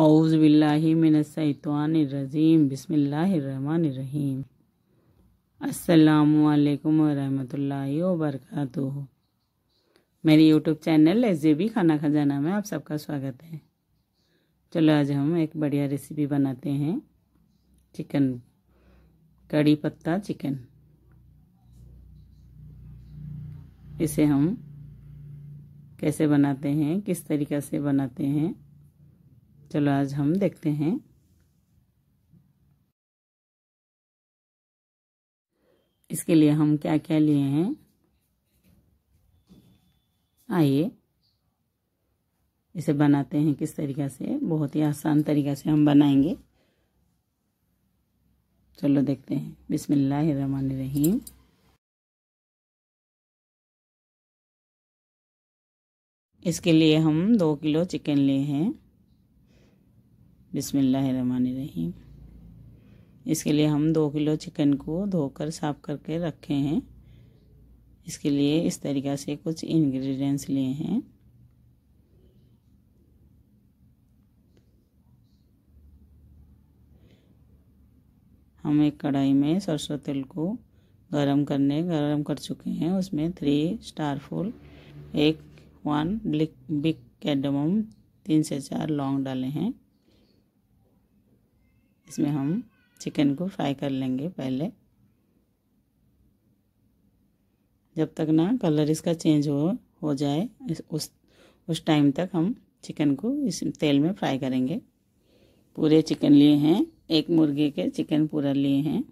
औज़बिल्लिमिनशैतवानरजीम बसमीम अल्लाम वरहमतुल्लाहि वरक़ मेरे यूट्यूब चैनल भी खाना खजाना में आप सबका स्वागत है चलो आज हम एक बढ़िया रेसिपी बनाते हैं चिकन कड़ी पत्ता चिकन इसे हम कैसे बनाते हैं किस तरीक़ा से बनाते हैं चलो आज हम देखते हैं इसके लिए हम क्या क्या लिए हैं आइए इसे बनाते हैं किस तरीका से बहुत ही आसान तरीका से हम बनाएंगे चलो देखते हैं बिस्मिल्लाहिर्रहमानिर्रहीम इसके लिए हम दो किलो चिकन लिए हैं बिसमीम इसके लिए हम दो किलो चिकन को धोकर साफ करके रखे हैं इसके लिए इस तरीक़ा से कुछ इंग्रेडिएंट्स लिए हैं हम एक कढ़ाई में सरसों तेल को गरम करने गरम कर चुके हैं उसमें थ्री स्टार फूल एक वन बिग कैडमम तीन से चार लौंग डाले हैं इसमें हम चिकन को फ्राई कर लेंगे पहले जब तक ना कलर इसका चेंज हो हो जाए उस उस टाइम तक हम चिकन को इस तेल में फ्राई करेंगे पूरे चिकन लिए हैं एक मुर्गे के चिकन पूरा लिए हैं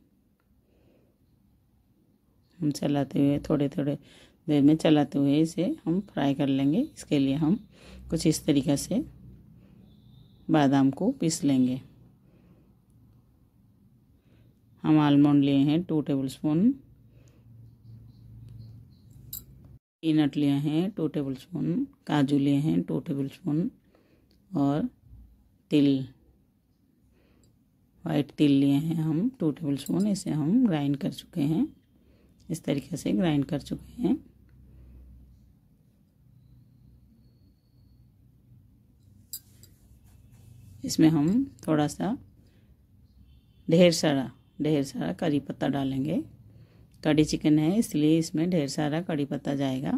हम चलाते हुए थोड़े थोड़े देर में चलाते हुए इसे हम फ्राई कर लेंगे इसके लिए हम कुछ इस तरीक़े से बादाम को पीस लेंगे हम आलमंड लिए हैं टू टेबल स्पून पीनट लिए हैं टू टेबल स्पून काजू लिए हैं टू टेबल स्पून और तिल वाइट तिल लिए हैं हम टू टेबल स्पून इसे हम ग्राइंड कर चुके हैं इस तरीके से ग्राइंड कर चुके हैं इसमें हम थोड़ा सा ढेर सारा ढेर सारा करी पत्ता डालेंगे कड़ी चिकन है इसलिए इसमें ढेर सारा कड़ी पत्ता जाएगा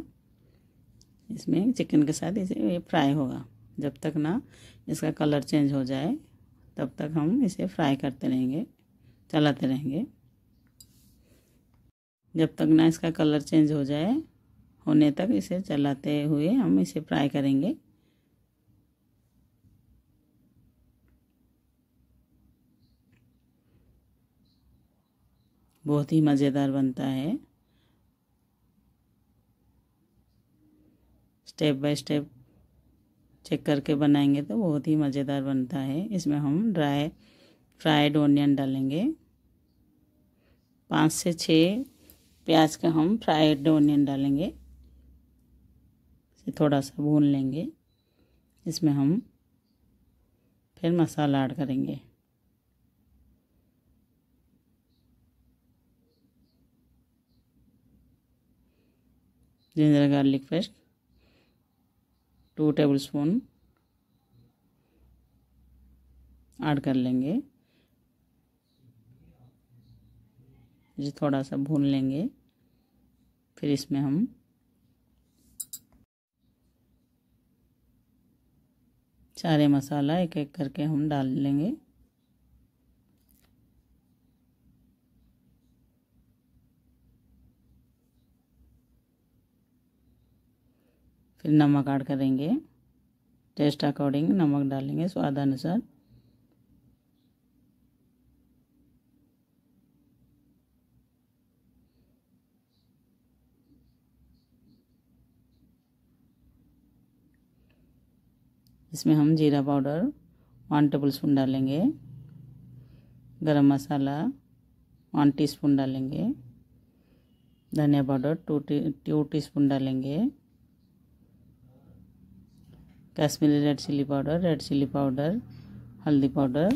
इसमें चिकन के साथ इसे ये फ्राई होगा जब तक ना इसका कलर चेंज हो जाए तब तक हम इसे फ्राई करते रहेंगे चलाते रहेंगे जब तक ना इसका कलर चेंज हो जाए होने तक इसे चलाते हुए हम इसे फ्राई करेंगे बहुत ही मज़ेदार बनता है स्टेप बाय स्टेप चेक करके बनाएंगे तो बहुत ही मज़ेदार बनता है इसमें हम ड्राई फ्राइड ओनियन डालेंगे पाँच से छः प्याज का हम फ्राइड ओनियन डालेंगे इसे थोड़ा सा भून लेंगे इसमें हम फिर मसाला ऐड करेंगे ginger garlic paste two tablespoon add कर लेंगे इसे थोड़ा सा भून लेंगे फिर इसमें हम सारे मसाला एक एक करके हम डाल लेंगे फिर नमक ऐड करेंगे टेस्ट अकॉर्डिंग नमक डालेंगे स्वाद अनुसार इसमें हम जीरा पाउडर वन टेबल स्पून डालेंगे गरम मसाला वन टीस्पून डालेंगे धनिया powder two tea two teaspoon डालेंगे Kashmiri red chilli powder red chilli powder हल्दी powder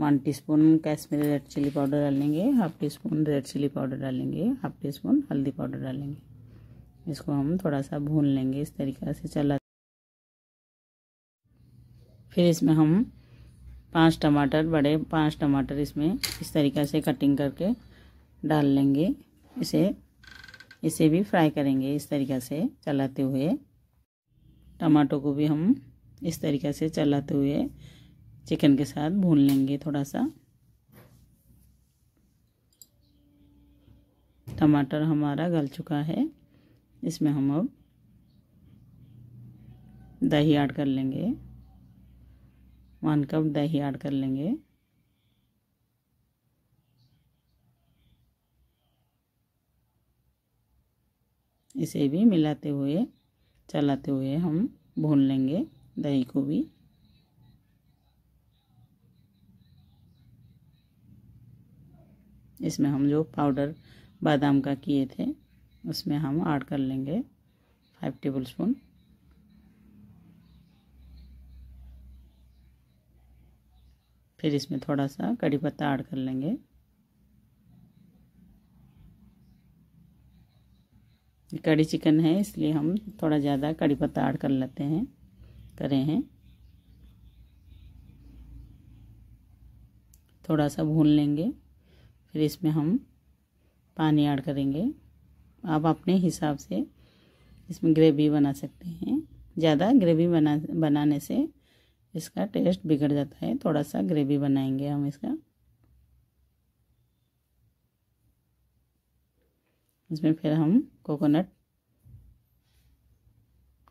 one teaspoon Kashmiri red chilli powder डालेंगे half teaspoon red chilli powder डालेंगे हाफ टी स्पून हल्दी powder डालेंगे इसको हम थोड़ा सा भून लेंगे इस तरीके से चला फिर इसमें हम पांच टमाटर बड़े पांच टमाटर इसमें इस तरीक़े से कटिंग करके डाल लेंगे इसे इसे भी फ्राई करेंगे इस तरीके से चलाते हुए टमाटो को भी हम इस तरीके से चलाते हुए चिकन के साथ भून लेंगे थोड़ा सा टमाटर हमारा गल चुका है इसमें हम अब दही ऐड कर लेंगे वन कप दही ऐड कर लेंगे इसे भी मिलाते हुए चलाते हुए हम भून लेंगे दही को भी इसमें हम जो पाउडर बादाम का किए थे उसमें हम ऐड कर लेंगे फाइव टेबल स्पून फिर इसमें थोड़ा सा कड़ी पत्ता ऐड कर लेंगे कड़ी चिकन है इसलिए हम थोड़ा ज़्यादा कड़ी पत्ता ऐड कर लेते हैं करें हैं थोड़ा सा भून लेंगे फिर इसमें हम पानी ऐड करेंगे आप अपने हिसाब से इसमें ग्रेवी बना सकते हैं ज़्यादा ग्रेवी बना बनाने से इसका टेस्ट बिगड़ जाता है थोड़ा सा ग्रेवी बनाएंगे हम इसका इसमें फिर हम कोकोनट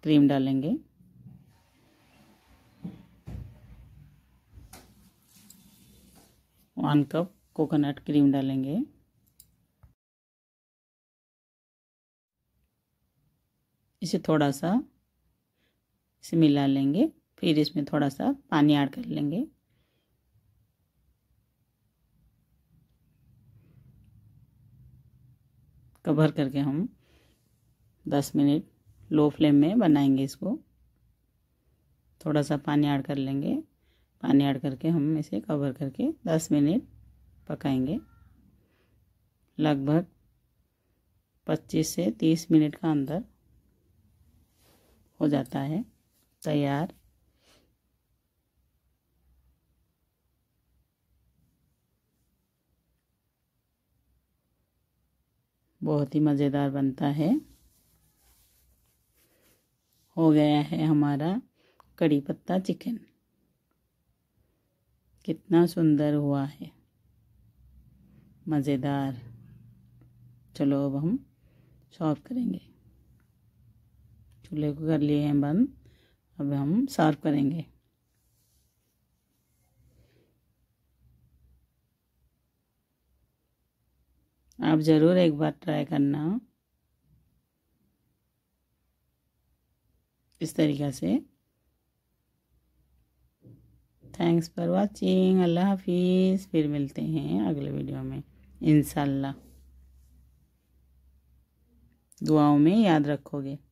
क्रीम डालेंगे वन कप कोकोनट क्रीम डालेंगे इसे थोड़ा सा इसे मिला लेंगे फिर इसमें थोड़ा सा पानी ऐड कर लेंगे कवर करके हम 10 मिनट लो फ्लेम में बनाएंगे इसको थोड़ा सा पानी ऐड कर लेंगे पानी ऐड करके हम इसे कवर करके 10 मिनट पकाएंगे लगभग 25 से 30 मिनट का अंदर हो जाता है तैयार बहुत ही मज़ेदार बनता है हो गया है हमारा कड़ी पत्ता चिकन कितना सुंदर हुआ है मज़ेदार चलो अब हम सर्व करेंगे चूल्हे को कर लिए हैं बंद अब हम सर्व करेंगे आप ज़रूर एक बार ट्राई करना इस तरीक़े से थैंक्स फॉर वाचिंग अल्लाह हाफिज़ फिर मिलते हैं अगले वीडियो में इनशाला दुआओं में याद रखोगे